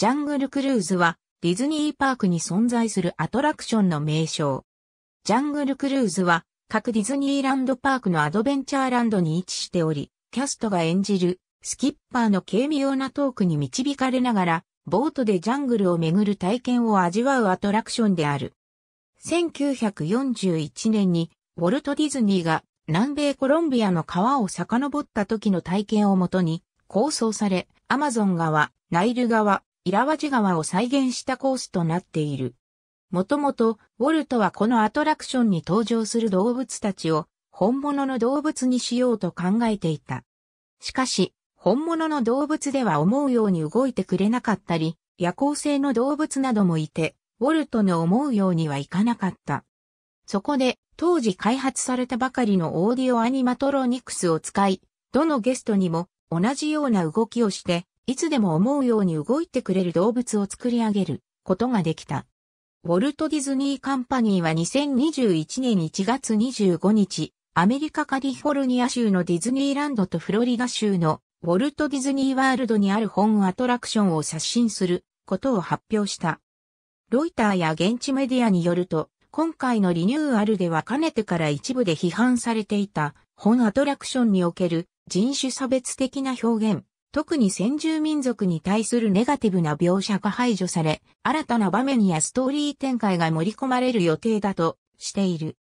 ジャングルクルーズはディズニーパークに存在するアトラクションの名称。ジャングルクルーズは各ディズニーランドパークのアドベンチャーランドに位置しており、キャストが演じるスキッパーの軽妙なトークに導かれながら、ボートでジャングルを巡る体験を味わうアトラクションである。1941年にウォルト・ディズニーが南米コロンビアの川を遡った時の体験をもとに構想され、アマゾン川、ナイル川、イラワジ川を再現したコースとなっている。もともと、ウォルトはこのアトラクションに登場する動物たちを本物の動物にしようと考えていた。しかし、本物の動物では思うように動いてくれなかったり、夜行性の動物などもいて、ウォルトの思うようにはいかなかった。そこで、当時開発されたばかりのオーディオアニマトロニクスを使い、どのゲストにも同じような動きをしていつでも思うように動いてくれる動物を作り上げることができた。ウォルト・ディズニー・カンパニーは2021年1月25日、アメリカ・カリフォルニア州のディズニーランドとフロリダ州のウォルト・ディズニー・ワールドにある本アトラクションを刷新することを発表した。ロイターや現地メディアによると、今回のリニューアルではかねてから一部で批判されていた本アトラクションにおける人種差別的な表現、特に先住民族に対するネガティブな描写が排除され、新たな場面やストーリー展開が盛り込まれる予定だとしている。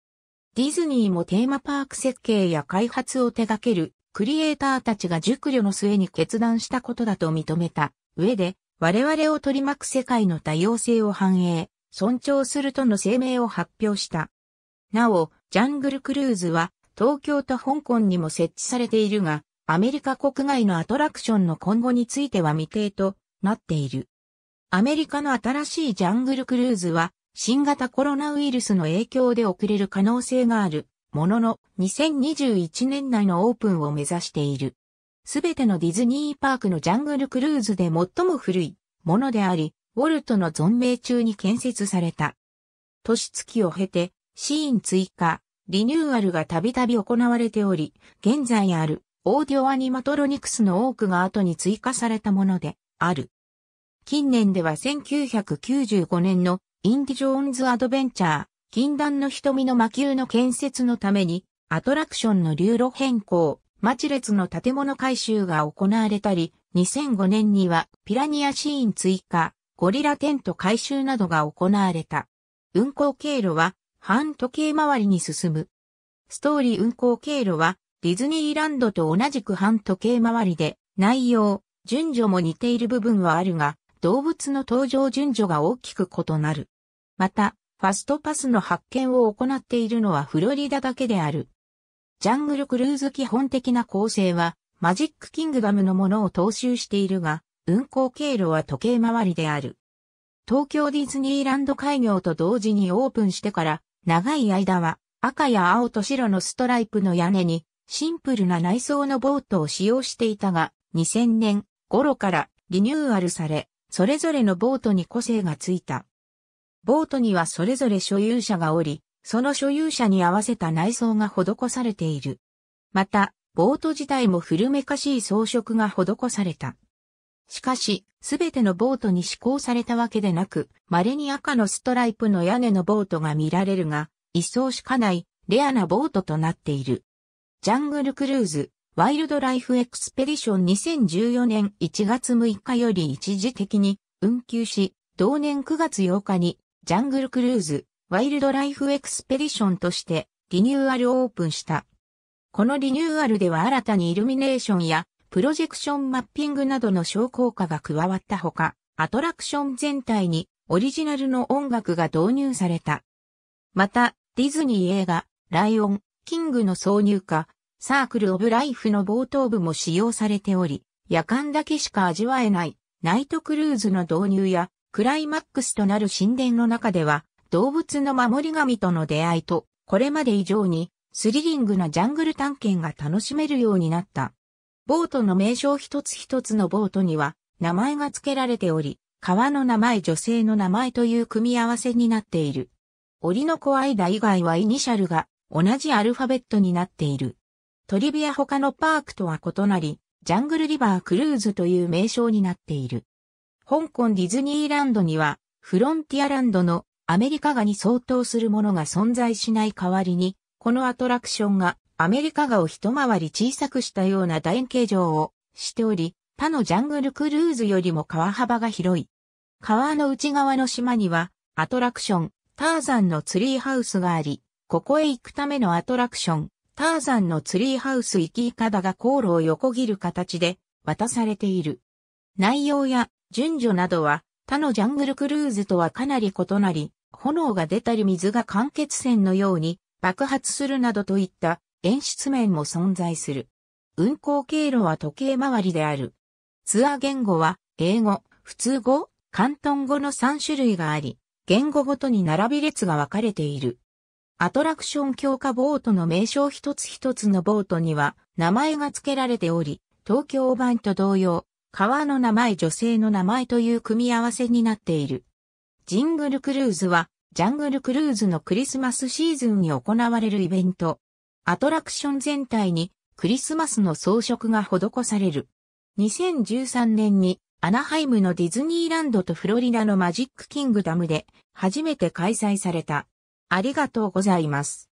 ディズニーもテーマパーク設計や開発を手掛けるクリエイターたちが熟慮の末に決断したことだと認めた上で、我々を取り巻く世界の多様性を反映、尊重するとの声明を発表した。なお、ジャングルクルーズは東京と香港にも設置されているが、アメリカ国外のアトラクションの今後については未定となっている。アメリカの新しいジャングルクルーズは新型コロナウイルスの影響で遅れる可能性があるものの2021年内のオープンを目指している。すべてのディズニーパークのジャングルクルーズで最も古いものであり、ウォルトの存命中に建設された。年月を経て、シーン追加、リニューアルがたびたび行われており、現在あるオーディオアニマトロニクスの多くが後に追加されたものである。近年では1995年のインディ・ジョーンズ・アドベンチャー、禁断の瞳の魔球の建設のために、アトラクションの流路変更、町列の建物改修が行われたり、2005年にはピラニアシーン追加、ゴリラテント改修などが行われた。運行経路は半時計回りに進む。ストーリー運行経路はディズニーランドと同じく半時計回りで、内容、順序も似ている部分はあるが、動物の登場順序が大きく異なる。また、ファストパスの発見を行っているのはフロリダだけである。ジャングルクルーズ基本的な構成は、マジックキングダムのものを踏襲しているが、運行経路は時計回りである。東京ディズニーランド開業と同時にオープンしてから、長い間は赤や青と白のストライプの屋根にシンプルな内装のボートを使用していたが、2000年頃からリニューアルされ、それぞれのボートに個性がついた。ボートにはそれぞれ所有者がおり、その所有者に合わせた内装が施されている。また、ボート自体も古めかしい装飾が施された。しかし、すべてのボートに施行されたわけでなく、稀に赤のストライプの屋根のボートが見られるが、一層しかないレアなボートとなっている。ジャングルクルーズ、ワイルドライフエクスペディション2014年1月6日より一時的に運休し、同年9月8日にジャングルクルーズ、ワイルドライフエクスペディションとしてリニューアルオープンした。このリニューアルでは新たにイルミネーションやプロジェクションマッピングなどの商工化が加わったほか、アトラクション全体にオリジナルの音楽が導入された。また、ディズニー映画、ライオン、キングの挿入歌、サークル・オブ・ライフの冒頭部も使用されており、夜間だけしか味わえないナイトクルーズの導入やクライマックスとなる神殿の中では動物の守り神との出会いとこれまで以上にスリリングなジャングル探検が楽しめるようになった。ボートの名称一つ一つのボートには名前が付けられており、川の名前女性の名前という組み合わせになっている。檻の子間以外はイニシャルが同じアルファベットになっている。トリビア他のパークとは異なり、ジャングルリバークルーズという名称になっている。香港ディズニーランドには、フロンティアランドのアメリカガに相当するものが存在しない代わりに、このアトラクションがアメリカガを一回り小さくしたような楕円形状をしており、他のジャングルクルーズよりも川幅が広い。川の内側の島には、アトラクション、ターザンのツリーハウスがあり、ここへ行くためのアトラクション、ターザンのツリーハウス行き方かだが航路を横切る形で渡されている。内容や順序などは他のジャングルクルーズとはかなり異なり、炎が出たり水が間欠泉のように爆発するなどといった演出面も存在する。運行経路は時計回りである。ツアー言語は英語、普通語、関東語の3種類があり、言語ごとに並び列が分かれている。アトラクション強化ボートの名称一つ一つのボートには名前が付けられており、東京版と同様、川の名前女性の名前という組み合わせになっている。ジングルクルーズは、ジャングルクルーズのクリスマスシーズンに行われるイベント。アトラクション全体にクリスマスの装飾が施される。2013年にアナハイムのディズニーランドとフロリダのマジックキングダムで初めて開催された。ありがとうございます。